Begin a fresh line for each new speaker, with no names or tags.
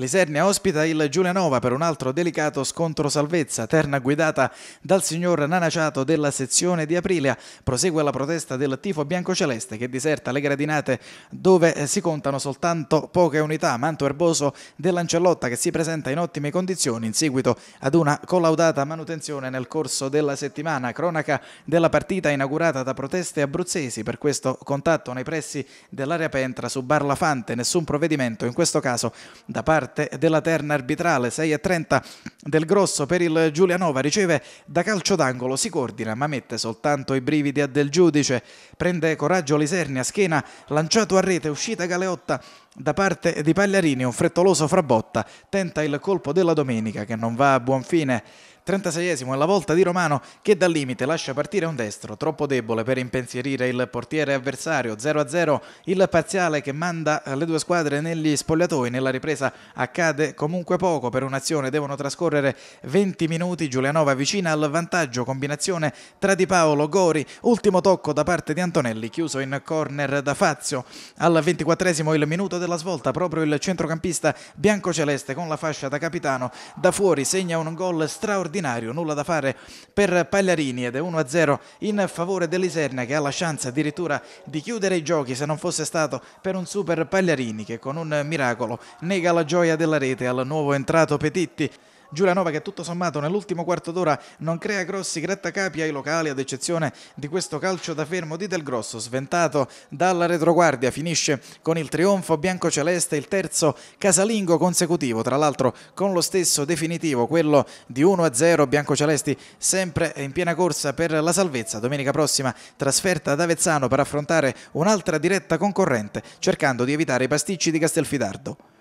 L'Isernia ospita il Giulianova per un altro delicato scontro salvezza, terna guidata dal signor Nanaciato della sezione di Aprilia. Prosegue la protesta del tifo biancoceleste che diserta le gradinate dove eh, si contano soltanto poche unità. Manto erboso dell'Ancellotta che si presenta in ottime condizioni in seguito ad una collaudata manutenzione nel corso della settimana. Cronaca della partita inaugurata da proteste abruzzesi per questo contatto nei pressi dell'area Pentra su Barlafante. Nessun provvedimento in questo caso da parte parte della terna arbitrale, 6.30 del grosso per il Giulianova, riceve da calcio d'angolo, si coordina ma mette soltanto i brividi a del giudice, prende coraggio Lisernia, schiena lanciato a rete, uscita Galeotta da parte di Pagliarini un frettoloso frabotta tenta il colpo della domenica che non va a buon fine. 36esimo è la volta di Romano che dal limite lascia partire un destro troppo debole per impensierire il portiere avversario. 0-0 il parziale che manda le due squadre negli spogliatoi. Nella ripresa accade comunque poco per un'azione. Devono trascorrere 20 minuti. Giulianova vicina al vantaggio. Combinazione tra Di Paolo, Gori. Ultimo tocco da parte di Antonelli chiuso in corner da Fazio. Al 24esimo il minuto del della svolta proprio il centrocampista biancoceleste con la fascia da capitano da fuori segna un gol straordinario nulla da fare per Pagliarini ed è 1-0 in favore dell'Iserna che ha la chance addirittura di chiudere i giochi se non fosse stato per un super Pagliarini che con un miracolo nega la gioia della rete al nuovo entrato Petitti Giulianova che tutto sommato nell'ultimo quarto d'ora non crea grossi grattacapi ai locali ad eccezione di questo calcio da fermo di Del Grosso sventato dalla retroguardia finisce con il trionfo biancoceleste il terzo casalingo consecutivo tra l'altro con lo stesso definitivo quello di 1-0 biancocelesti sempre in piena corsa per la salvezza domenica prossima trasferta ad Avezzano per affrontare un'altra diretta concorrente cercando di evitare i pasticci di Castelfidardo.